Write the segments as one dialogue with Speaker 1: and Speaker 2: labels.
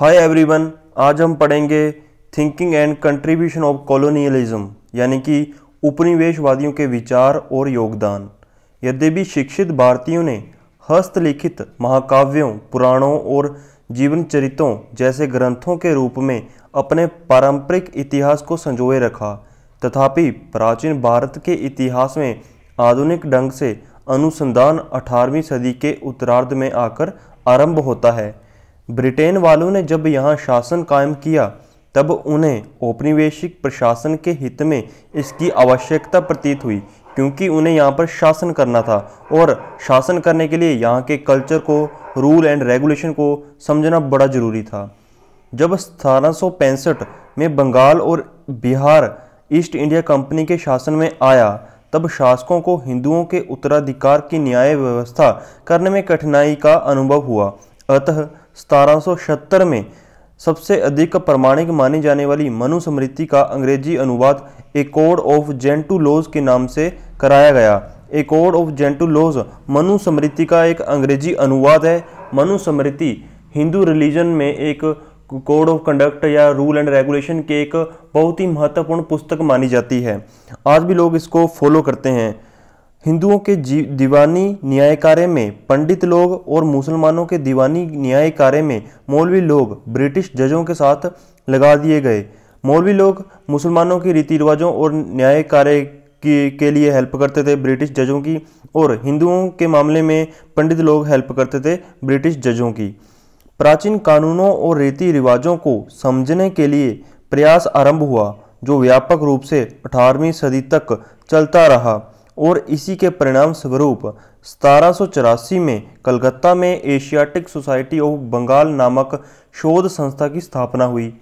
Speaker 1: hi everyone आज हम पढ़ेंगे thinking and contribution of colonialism यानी कि उपनिवेशवादियों के विचार और योगदान यद्यपि शिक्षित भारतीयों ने हस्तलिखित महाकाव्यों पुराणों और जीवन चरित्रों जैसे ग्रंथों के रूप में अपने पारंपरिक इतिहास को संजोए रखा तथापि प्राचीन भारत के इतिहास में आधुनिक ढंग से अनुसंधान 18वीं सदी के उत्तरार्ध में आकर आरंभ होता है ब्रिटेन वालों ने जब यहाँ शासन कायम किया तब उन्हें औपनिवेशिक प्रशासन के हित में इसकी आवश्यकता प्रतीत हुई क्योंकि उन्हें यहाँ पर शासन करना था और शासन करने के लिए यहाँ के कल्चर को रूल एंड रेगुलेशन को समझना बड़ा ज़रूरी था जब सतारह में बंगाल और बिहार ईस्ट इंडिया कंपनी के शासन में आया तब शासकों को हिंदुओं के उत्तराधिकार की न्याय व्यवस्था करने में कठिनाई का अनुभव हुआ अतः सतारह में सबसे अधिक प्रमाणिक मानी जाने वाली मनुस्मृति का अंग्रेजी अनुवाद a code of Gentoo laws के नाम से कराया गया a code of Gentoo laws Manusmriti का एक अंग्रेजी अनुवाद है मनुस्मृति हिंदू रिलीजन में एक कोड ऑफ कंडक्ट या रूल एंड रेगुलेशन के एक बहुत ही महत्वपूर्ण पुस्तक मानी जाती है आज भी लोग इसको फॉलो करते हैं हिंदुओं के दीवानी न्याय कार्य में पंडित लोग और मुसलमानों के दीवानी न्याय कार्य में मौलवी लोग ब्रिटिश जजों के साथ लगा दिए गए मौलवी लोग मुसलमानों की रीति रिवाजों और न्याय कार्य की के लिए हेल्प करते थे ब्रिटिश जजों की और हिंदुओं के मामले में पंडित लोग हेल्प करते थे ब्रिटिश जजों की प्राचीन कानूनों और रीति रिवाजों को समझने के लिए प्रयास आरंभ हुआ जो व्यापक रूप से अठारहवीं सदी तक चलता रहा और इसी के परिणाम स्वरूप सतारह में कलकत्ता में एशियाटिक सोसाइटी ऑफ बंगाल नामक शोध संस्था की स्थापना हुई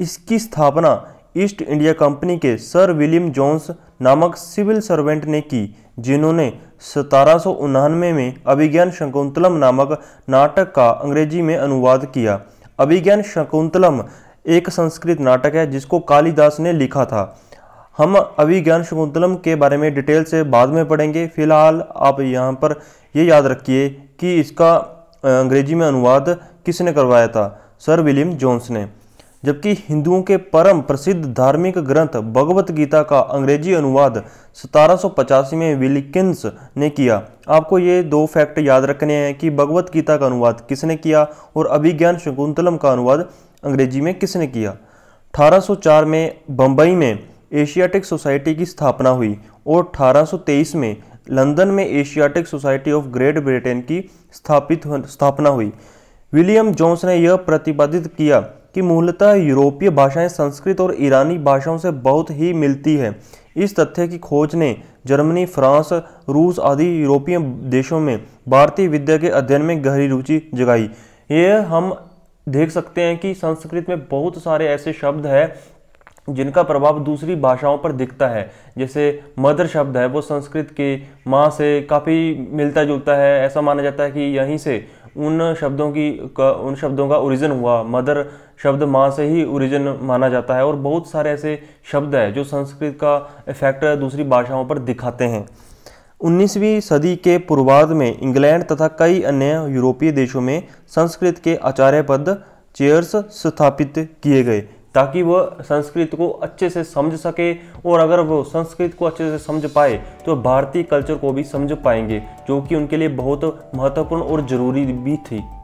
Speaker 1: इसकी स्थापना ईस्ट इंडिया कंपनी के सर विलियम जॉन्स नामक सिविल सर्वेंट ने की जिन्होंने सतारह में अभिज्ञान शकुंतलम नामक नाटक का अंग्रेजी में अनुवाद किया अभिज्ञान शकुंतलम एक संस्कृत नाटक है जिसको कालिदास ने लिखा था हम अभिज्ञान शकुंतलम के बारे में डिटेल से बाद में पढ़ेंगे फिलहाल आप यहाँ पर ये याद रखिए कि इसका अंग्रेजी में अनुवाद किसने करवाया था सर विलियम जोन्स ने जबकि हिंदुओं के परम प्रसिद्ध धार्मिक ग्रंथ भगवत गीता का अंग्रेजी अनुवाद सतारह में विलिकिंस ने किया आपको ये दो फैक्ट याद रखने हैं कि भगवत गीता का अनुवाद किसने किया और अभिज्ञान शकुंतलम का अनुवाद अंग्रेजी में किसने किया 1804 में बम्बई में एशियाटिक सोसाइटी की स्थापना हुई और 1823 में लंदन में Asiatic society of Great Britain की स्थापित स्थापना हुई विलियम जोन्स ने यह प्रतिपादित किया कि मूलतः यूरोपीय भाषाएं संस्कृत और ईरानी भाषाओं से बहुत ही मिलती है इस तथ्य की खोज ने जर्मनी फ्रांस रूस आदि यूरोपीय देशों में भारतीय विद्या के अध्ययन में गहरी रुचि जगाई ये हम देख सकते हैं कि संस्कृत में बहुत सारे ऐसे शब्द हैं जिनका प्रभाव दूसरी भाषाओं पर दिखता है जैसे मदर शब्द है वो संस्कृत के माँ से काफ़ी मिलता जुलता है ऐसा माना जाता है कि यहीं से उन शब्दों की उन शब्दों का ओरिजिन हुआ मदर शब्द माँ से ही ओरिजिन माना जाता है और बहुत सारे ऐसे शब्द है जो संस्कृत का इफेक्ट दूसरी भाषाओं पर दिखाते हैं 19वीं सदी के पूर्वाध में इंग्लैंड तथा कई अन्य यूरोपीय देशों में संस्कृत के आचार्य पद चेयर्स स्थापित किए गए ताकि वह संस्कृत को अच्छे से समझ सके और अगर वो संस्कृत को अच्छे से समझ पाए तो भारतीय कल्चर को भी समझ पाएंगे जो कि उनके लिए बहुत महत्वपूर्ण और ज़रूरी भी थी